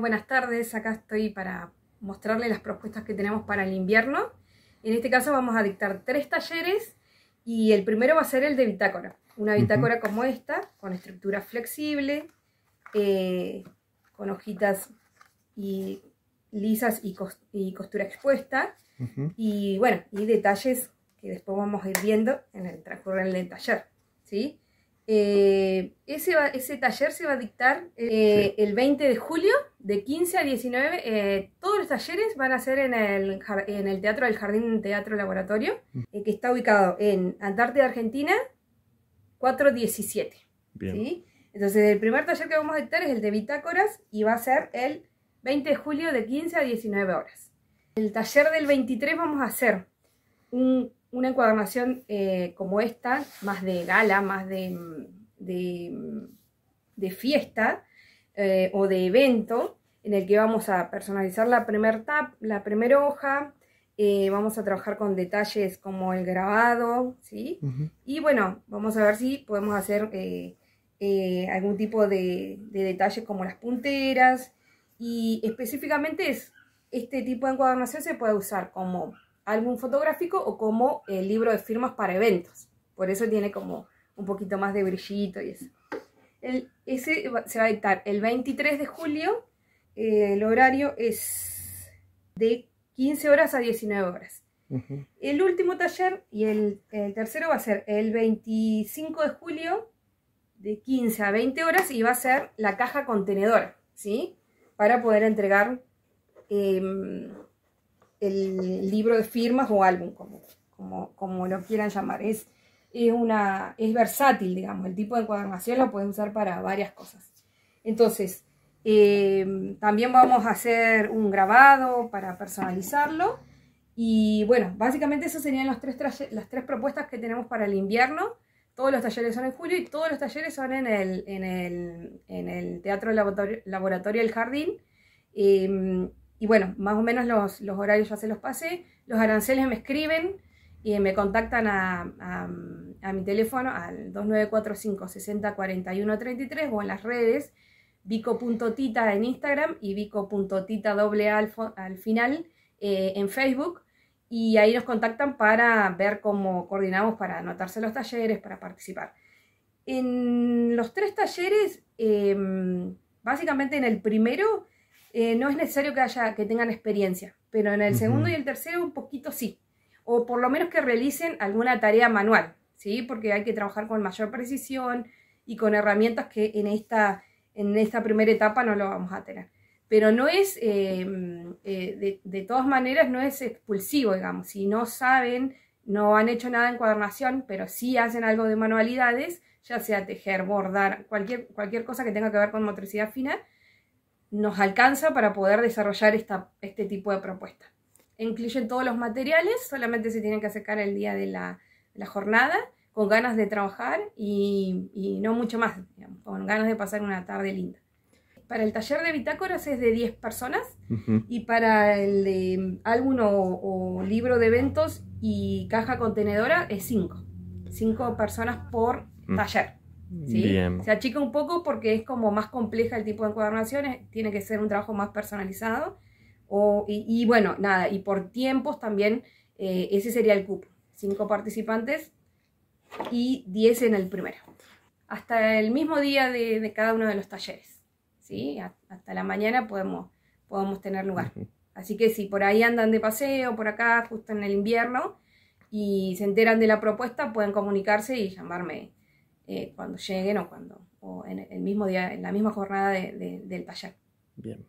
buenas tardes. Acá estoy para mostrarles las propuestas que tenemos para el invierno. En este caso vamos a dictar tres talleres y el primero va a ser el de bitácora. Una bitácora como esta, con estructura flexible, eh, con hojitas y lisas y, costura expuesta. Y bueno, y detalles que después vamos a ir viendo en el transcurso del taller. ¿sí? Eh, ese, taller se va a dictar eh, el 20 de julio, de 15 a 19. Eh, todos los talleres van a ser en el, Teatro del Jardín Teatro Laboratorio, mm. que está ubicado en Antártida, Argentina, 417. Entonces, el primer taller que vamos a dictar es el de bitácoras y va a ser el 20 de julio de 15 a 19 horas. El taller del 23 vamos a hacer un una encuadernación eh, como esta, más de gala, más de, mm, mm, fiesta eh, o de evento, en el que vamos a personalizar la primer tab, la primera hoja, eh, vamos a trabajar con detalles como el grabado, ¿sí? Y bueno, vamos a ver si podemos hacer algún tipo de, de, detalles como las punteras. Y específicamente es, este tipo de encuadernación se puede usar como álbum fotográfico o como el eh, libro de firmas para eventos. Por eso tiene como un poquito más de brillito y eso. El, ese se va a dictar el 23 de julio. Eh, el horario es de 15 horas a 19 horas. El último taller y el, tercero va a ser el 25 de julio de 15 a 20 horas y va a ser la caja contenedora, ¿sí? Para poder entregar em, el libro de firmas o álbum, como, como, lo quieran llamar. Es, es, una, es versátil, digamos, el tipo de encuadernación lo pueden usar para varias cosas. Entonces, eh, también vamos a hacer un grabado para personalizarlo. Y bueno, básicamente esas serían tres las tres propuestas que tenemos para el invierno. Todos los talleres son en julio y todos los talleres son en el, en el, Teatro Laboratorio, El Jardín. Em, y bueno, más o menos los, horarios ya se los pasé. Los aranceles me escriben y me contactan a, a, mi teléfono al 2945 60 o en las redes vico.tita en Instagram y vico.tita doble al final eh, en Facebook. Y ahí nos contactan para ver cómo coordinamos para anotarse los talleres, para participar. En los tres talleres, em, básicamente en el primero eh, no es necesario que, haya, que tengan experiencia, pero en el segundo y el tercero un poquito sí. O por lo menos que realicen alguna tarea manual, ¿sí? Porque hay que trabajar con mayor precisión y con herramientas que en esta, en esta primera etapa no lo vamos a tener. Pero no es, eh, eh, de, todas maneras, no es expulsivo, digamos. Si no saben, no han hecho nada en cuadernación, pero sí hacen algo de manualidades, ya sea tejer, bordar, cualquier, cualquier cosa que tenga que ver con motricidad fina, nos alcanza para poder desarrollar este tipo de propuesta. Incluyen todos los materiales, solamente se tienen que acercar el día de la, jornada con ganas de trabajar y, no mucho más, con ganas de pasar una tarde linda. Para el taller de bitácoras es de 10 personas y para el de álbum o, libro de eventos y caja contenedora es 5. 5 personas por mm. taller. Se achica un poco porque es como más compleja el tipo de encuadernaciones, tiene que ser un trabajo más personalizado. y, bueno, nada, y por tiempos también eh, ese sería el cupo. Cinco participantes y diez en el primero. Hasta el mismo día de, cada uno de los talleres. ¿sí? hasta la mañana podemos, podemos tener lugar. Así que si por ahí andan de paseo, por acá, justo en el invierno, y se enteran de la propuesta, pueden comunicarse y llamarme eh, cuando lleguen o cuando o en el mismo día, en la misma jornada de, del taller. Bien.